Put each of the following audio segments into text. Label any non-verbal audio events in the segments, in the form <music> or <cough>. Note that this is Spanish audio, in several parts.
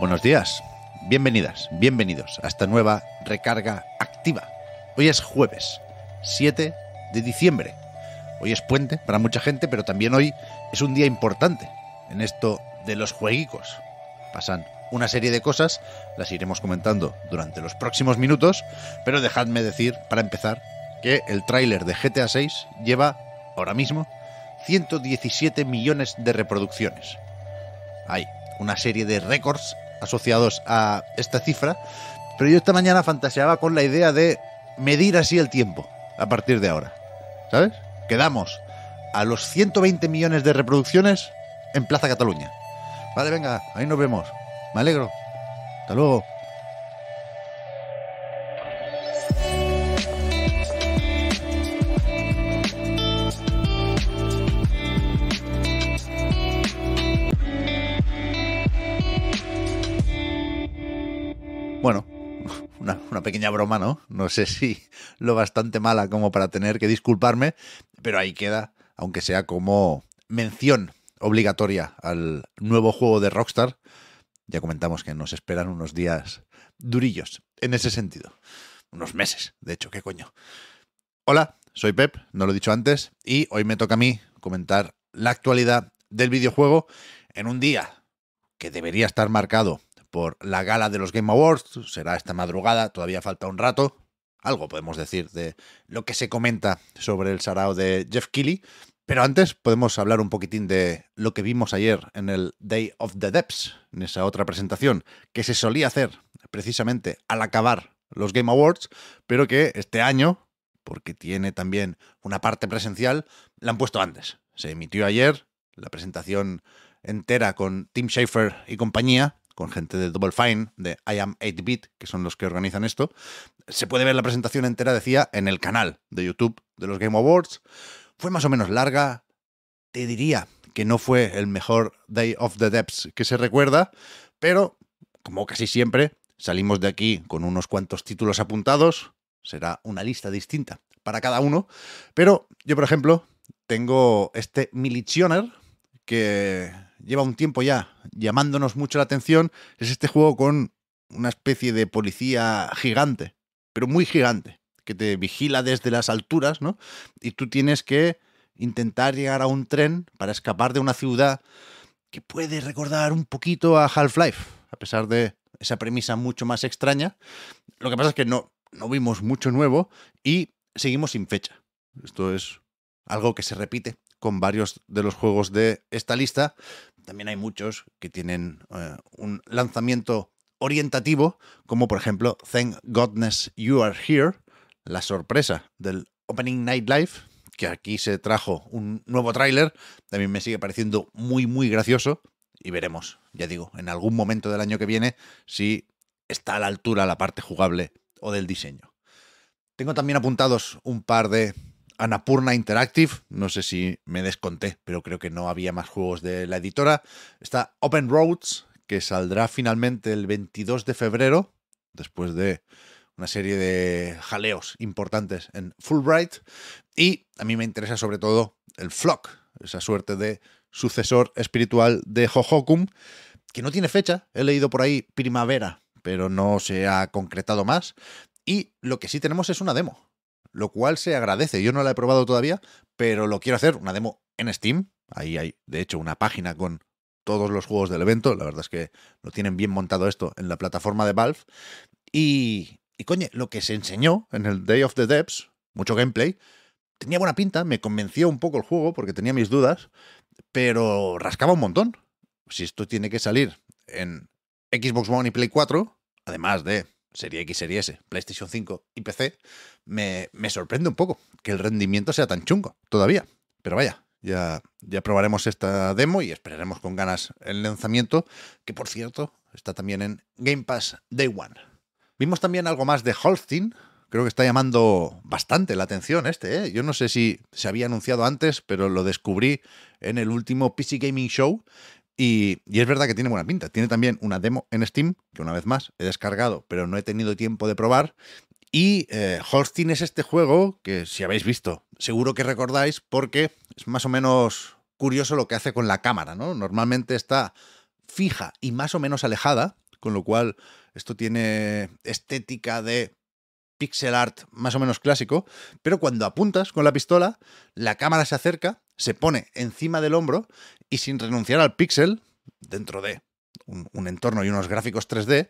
Buenos días, bienvenidas, bienvenidos a esta nueva recarga activa. Hoy es jueves 7 de diciembre. Hoy es puente para mucha gente, pero también hoy es un día importante en esto de los jueguicos. Pasan una serie de cosas, las iremos comentando durante los próximos minutos, pero dejadme decir, para empezar, que el tráiler de GTA 6 lleva ahora mismo 117 millones de reproducciones. Hay una serie de récords asociados a esta cifra, pero yo esta mañana fantaseaba con la idea de medir así el tiempo a partir de ahora. ¿Sabes? Quedamos a los 120 millones de reproducciones en Plaza Cataluña. Vale, venga, ahí nos vemos. Me alegro. Hasta luego. pequeña broma, ¿no? No sé si lo bastante mala como para tener que disculparme, pero ahí queda, aunque sea como mención obligatoria al nuevo juego de Rockstar. Ya comentamos que nos esperan unos días durillos en ese sentido. Unos meses, de hecho, qué coño. Hola, soy Pep, no lo he dicho antes, y hoy me toca a mí comentar la actualidad del videojuego en un día que debería estar marcado por la gala de los Game Awards. Será esta madrugada, todavía falta un rato. Algo podemos decir de lo que se comenta sobre el sarao de Jeff Keighley. Pero antes podemos hablar un poquitín de lo que vimos ayer en el Day of the Depths, en esa otra presentación que se solía hacer precisamente al acabar los Game Awards, pero que este año, porque tiene también una parte presencial, la han puesto antes. Se emitió ayer la presentación entera con Tim Schafer y compañía, con gente de Double Fine, de I Am 8-Bit, que son los que organizan esto. Se puede ver la presentación entera, decía, en el canal de YouTube de los Game Awards. Fue más o menos larga, te diría que no fue el mejor Day of the Depths que se recuerda, pero como casi siempre, salimos de aquí con unos cuantos títulos apuntados, será una lista distinta para cada uno, pero yo por ejemplo tengo este Militioner que lleva un tiempo ya llamándonos mucho la atención es este juego con una especie de policía gigante, pero muy gigante, que te vigila desde las alturas, ¿no? Y tú tienes que intentar llegar a un tren para escapar de una ciudad que puede recordar un poquito a Half-Life, a pesar de esa premisa mucho más extraña. Lo que pasa es que no, no vimos mucho nuevo y seguimos sin fecha. Esto es algo que se repite con varios de los juegos de esta lista. También hay muchos que tienen eh, un lanzamiento orientativo, como por ejemplo Thank Godness You Are Here, la sorpresa del Opening Night Live, que aquí se trajo un nuevo tráiler, también me sigue pareciendo muy, muy gracioso y veremos, ya digo, en algún momento del año que viene si está a la altura la parte jugable o del diseño. Tengo también apuntados un par de Anapurna Interactive, no sé si me desconté, pero creo que no había más juegos de la editora. Está Open Roads, que saldrá finalmente el 22 de febrero, después de una serie de jaleos importantes en Fulbright. Y a mí me interesa sobre todo el Flock, esa suerte de sucesor espiritual de Hohokum, que no tiene fecha, he leído por ahí primavera, pero no se ha concretado más. Y lo que sí tenemos es una demo lo cual se agradece. Yo no la he probado todavía, pero lo quiero hacer, una demo en Steam. Ahí hay, de hecho, una página con todos los juegos del evento. La verdad es que lo tienen bien montado esto en la plataforma de Valve. Y, y coño, lo que se enseñó en el Day of the Devs, mucho gameplay, tenía buena pinta, me convenció un poco el juego porque tenía mis dudas, pero rascaba un montón. Si esto tiene que salir en Xbox One y Play 4, además de sería X, Serie S, PlayStation 5 y PC, me, me, sorprende un poco que el rendimiento sea tan chungo todavía. Pero vaya, ya, ya probaremos esta demo y esperaremos con ganas el lanzamiento, que por cierto está también en Game Pass Day One. Vimos también algo más de Holstein. Creo que está llamando bastante la atención este. ¿eh? Yo no sé si se había anunciado antes, pero lo descubrí en el último PC Gaming Show y, es verdad que tiene buena pinta. Tiene también una demo en Steam, que una vez más he descargado, pero no he tenido tiempo de probar. Y eh, Holstein es este juego que, si habéis visto, seguro que recordáis, porque es más o menos curioso lo que hace con la cámara, ¿no? Normalmente está fija y más o menos alejada, con lo cual esto tiene estética de pixel art más o menos clásico, pero cuando apuntas con la pistola, la cámara se acerca, se pone encima del hombro y sin renunciar al pixel, dentro de un, entorno y unos gráficos 3D,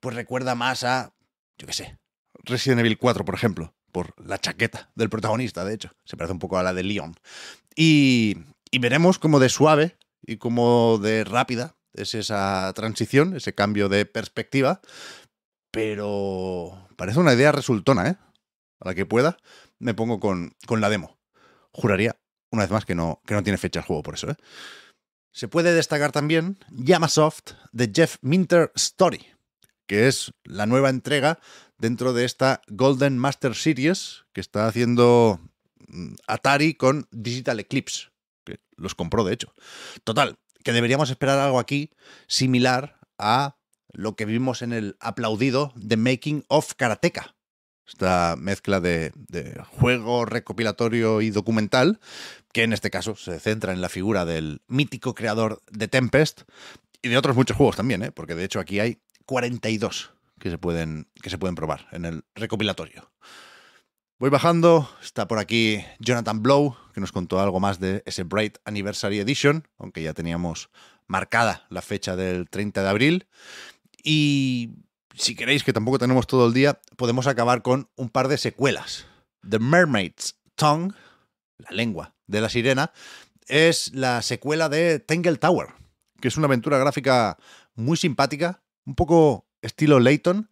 pues recuerda más a, yo qué sé, Resident Evil 4, por ejemplo, por la chaqueta del protagonista, de hecho. Se parece un poco a la de Leon. Y, veremos cómo de suave y cómo de rápida es esa transición, ese cambio de perspectiva. Pero parece una idea resultona, ¿eh? A la que pueda, me pongo con la demo. Juraría una vez más, que no, que no tiene fecha el juego por eso. ¿eh? Se puede destacar también Yamasoft de Jeff Minter Story, que es la nueva entrega dentro de esta Golden Master Series que está haciendo mm, Atari con Digital Eclipse, que los compró de hecho. Total, que deberíamos esperar algo aquí similar a lo que vimos en el aplaudido The Making of Karateka, esta mezcla de, juego recopilatorio y documental, que en este caso se centra en la figura del mítico creador de Tempest y de otros muchos juegos también, ¿eh? porque de hecho aquí hay 42 que se, pueden, que se pueden probar en el recopilatorio. Voy bajando, está por aquí Jonathan Blow, que nos contó algo más de ese Bright Anniversary Edition, aunque ya teníamos marcada la fecha del 30 de abril. Y si queréis, que tampoco tenemos todo el día, podemos acabar con un par de secuelas. The Mermaid's Tongue, la lengua de la sirena, es la secuela de Tangle Tower, que es una aventura gráfica muy simpática, un poco estilo Layton.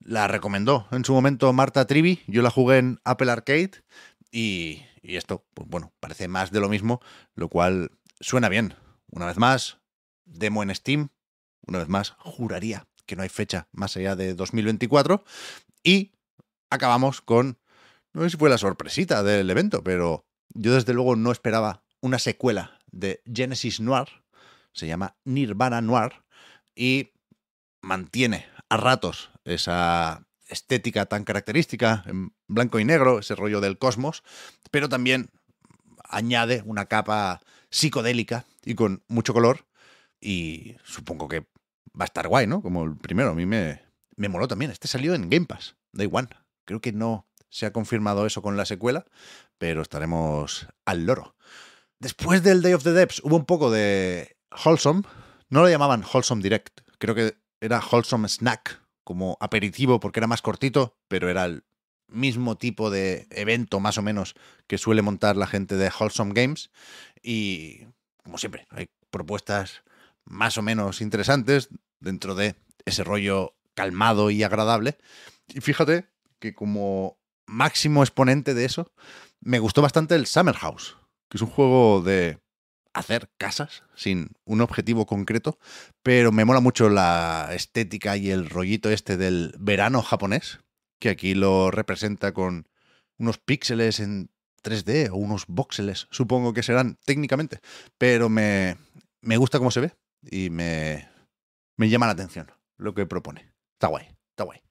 La recomendó en su momento Marta Trivi, yo la jugué en Apple Arcade y, y esto, pues bueno, parece más de lo mismo, lo cual suena bien. Una vez más, demo en Steam, una vez más, juraría que no hay fecha más allá de 2024. Y acabamos con, no sé si fue la sorpresita del evento, pero yo desde luego no esperaba una secuela de Genesis Noir, se llama Nirvana Noir, y mantiene a ratos esa estética tan característica, en blanco y negro, ese rollo del cosmos, pero también añade una capa psicodélica y con mucho color, y supongo que va a estar guay, ¿no? Como el primero, a mí me, me moló también. Este salió en Game Pass, Day One. Creo que no se ha confirmado eso con la secuela, pero estaremos al loro. Después del Day of the Depths hubo un poco de Wholesome. No lo llamaban Wholesome Direct. Creo que era Wholesome Snack, como aperitivo, porque era más cortito, pero era el mismo tipo de evento, más o menos, que suele montar la gente de Wholesome Games. Y, como siempre, hay propuestas más o menos interesantes dentro de ese rollo calmado y agradable. Y fíjate que como máximo exponente de eso, me gustó bastante el Summer House, que es un juego de hacer casas sin un objetivo concreto, pero me mola mucho la estética y el rollito este del verano japonés, que aquí lo representa con unos píxeles en 3D o unos voxeles, supongo que serán técnicamente, pero me, me gusta cómo se ve y me, llama la atención lo que propone. Está guay, está guay.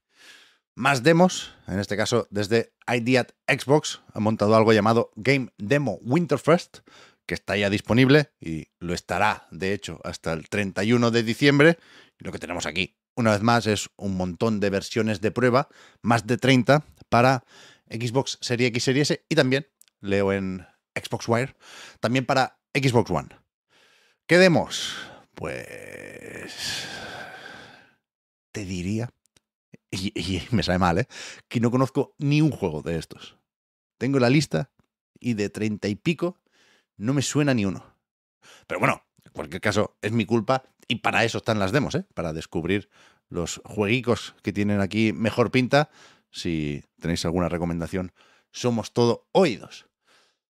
Más demos, en este caso desde Ideat Xbox, ha montado algo llamado Game Demo Winterfest, que está ya disponible y lo estará, de hecho, hasta el 31 de diciembre. lo que tenemos aquí, una vez más, es un montón de versiones de prueba, más de 30 para Xbox Series X Series S y también, leo en Xbox Wire, también para Xbox One. ¿Qué demos? Pues te diría, y, me sale mal, ¿eh? que no conozco ni un juego de estos. Tengo la lista y de treinta y pico no me suena ni uno. Pero bueno, en cualquier caso, es mi culpa y para eso están las demos, ¿eh? para descubrir los jueguicos que tienen aquí mejor pinta. Si tenéis alguna recomendación, somos todo oídos.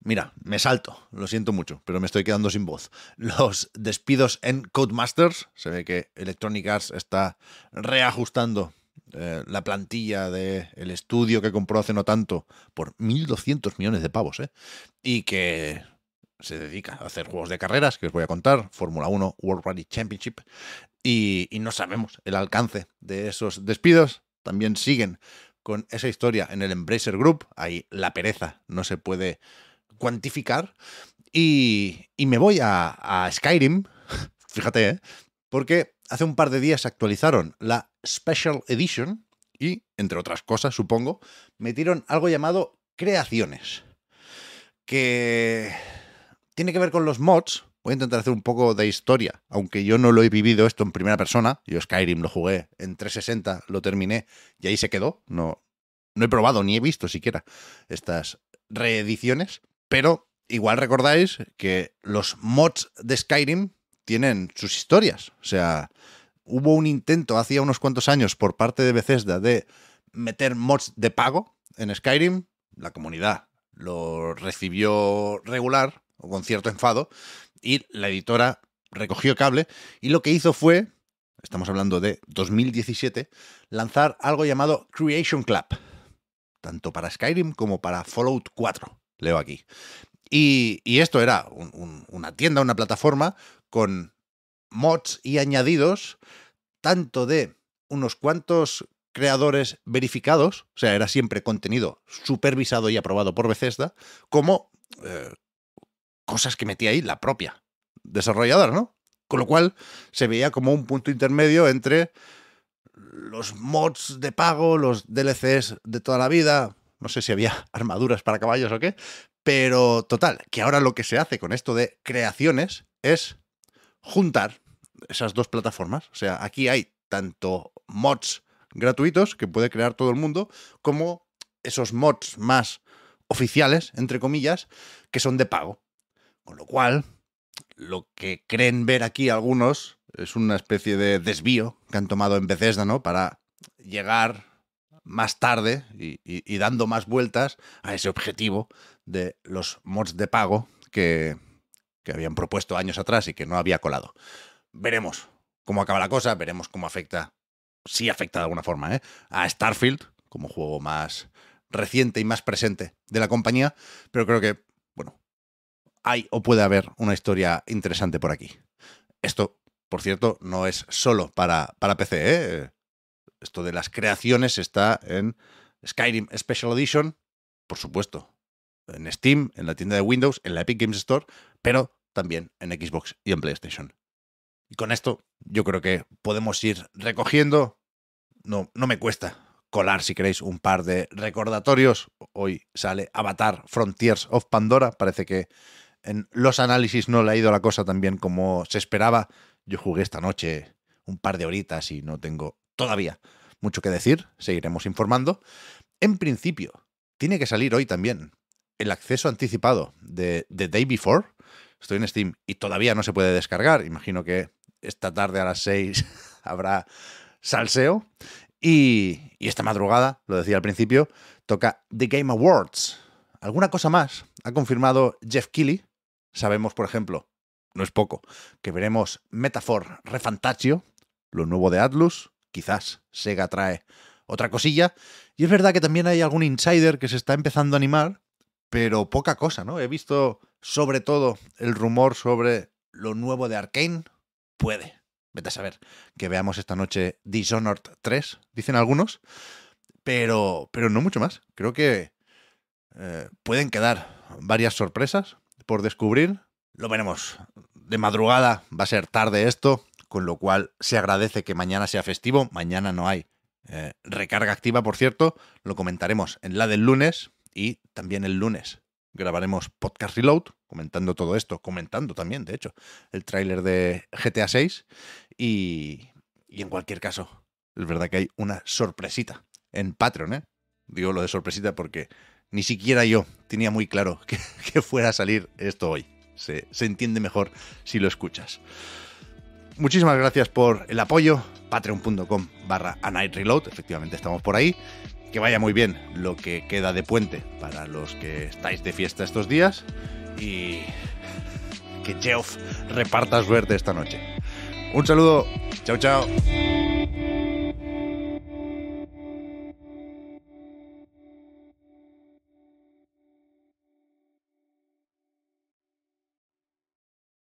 Mira, me salto, lo siento mucho, pero me estoy quedando sin voz. Los despidos en Codemasters, se ve que Electronic Arts está reajustando eh, la plantilla del estudio que compró hace no tanto por 1.200 millones de pavos, ¿eh? Y que se dedica a hacer juegos de carreras, que os voy a contar, Fórmula 1, World Rally Championship, y no sabemos el alcance de esos despidos. También siguen con esa historia en el Embracer Group, ahí la pereza no se puede cuantificar y, me voy a, Skyrim, <laughs> fíjate, ¿eh? porque hace un par de días actualizaron la Special Edition y, entre otras cosas, supongo, metieron algo llamado creaciones, que tiene que ver con los mods. Voy a intentar hacer un poco de historia, aunque yo no lo he vivido esto en primera persona. Yo Skyrim lo jugué en 360, lo terminé y ahí se quedó. No, no he probado ni he visto siquiera estas reediciones. Pero igual recordáis que los mods de Skyrim tienen sus historias. O sea, hubo un intento hacía unos cuantos años por parte de Bethesda de meter mods de pago en Skyrim. La comunidad lo recibió regular o con cierto enfado y la editora recogió cable y lo que hizo fue, estamos hablando de 2017, lanzar algo llamado Creation Club, tanto para Skyrim como para Fallout 4 leo aquí. Y, esto era una tienda, una plataforma con mods y añadidos, tanto de unos cuantos creadores verificados, o sea, era siempre contenido supervisado y aprobado por Bethesda, como eh, cosas que metía ahí la propia desarrolladora, ¿no? Con lo cual se veía como un punto intermedio entre los mods de pago, los DLCs de toda la vida, no sé si había <laughs> armaduras para caballos o qué, pero total, que ahora lo que se hace con esto de creaciones es juntar esas dos plataformas. O sea, aquí hay tanto mods gratuitos que puede crear todo el mundo, como esos mods más oficiales, entre comillas, que son de pago. Con lo cual, lo que creen ver aquí algunos es una especie de desvío que han tomado en Bethesda, ¿no? Para llegar más tarde y, dando más vueltas a ese objetivo de los mods de pago que, que habían propuesto años atrás y que no había colado. Veremos cómo acaba la cosa, veremos cómo afecta, si afecta de alguna forma, ¿eh? a Starfield como juego más reciente y más presente de la compañía, pero creo que, bueno, hay o puede haber una historia interesante por aquí. Esto, por cierto, no es solo para, para PC, ¿eh? esto de las creaciones está en Skyrim Special Edition, por supuesto, en Steam, en la tienda de Windows, en la Epic Games Store, pero también en Xbox y en PlayStation. Y con esto yo creo que podemos ir recogiendo. No, no me cuesta colar, si queréis, un par de recordatorios. Hoy sale Avatar Frontiers of Pandora. Parece que en los análisis no le ha ido la cosa tan bien como se esperaba. Yo jugué esta noche un par de horitas y no tengo todavía mucho que decir, seguiremos informando. En principio, tiene que salir hoy también el acceso anticipado de The Day Before. Estoy en Steam y todavía no se puede descargar. Imagino que esta tarde a las 6 <laughs> habrá salseo. Y, esta madrugada, lo decía al principio, toca The Game Awards. Alguna cosa más ha confirmado Jeff Keighley. Sabemos, por ejemplo, no es poco, que veremos Metaphor refantazio lo nuevo de Atlus, quizás Sega trae otra cosilla. Y es verdad que también hay algún insider que se está empezando a animar, pero poca cosa, ¿no? He visto sobre todo el rumor sobre lo nuevo de Arkane. Puede, vete a saber, que veamos esta noche Dishonored 3, dicen algunos, pero, pero no mucho más. Creo que eh, pueden quedar varias sorpresas por descubrir. Lo veremos de madrugada, va a ser tarde esto, con lo cual se agradece que mañana sea festivo, mañana no hay. Eh, recarga activa, por cierto, lo comentaremos en la del lunes y también el lunes grabaremos Podcast Reload, comentando todo esto, comentando también, de hecho, el tráiler de GTA 6 y, en cualquier caso, es verdad que hay una sorpresita en Patreon, ¿eh? Digo lo de sorpresita porque ni siquiera yo tenía muy claro <laughs> que, fuera a salir esto hoy. Se, se entiende mejor si lo escuchas. Muchísimas gracias por el apoyo. Patreon.com barra a night reload. Efectivamente, estamos por ahí. Que vaya muy bien lo que queda de puente para los que estáis de fiesta estos días. Y que Geoff reparta suerte esta noche. Un saludo. Chao, chao.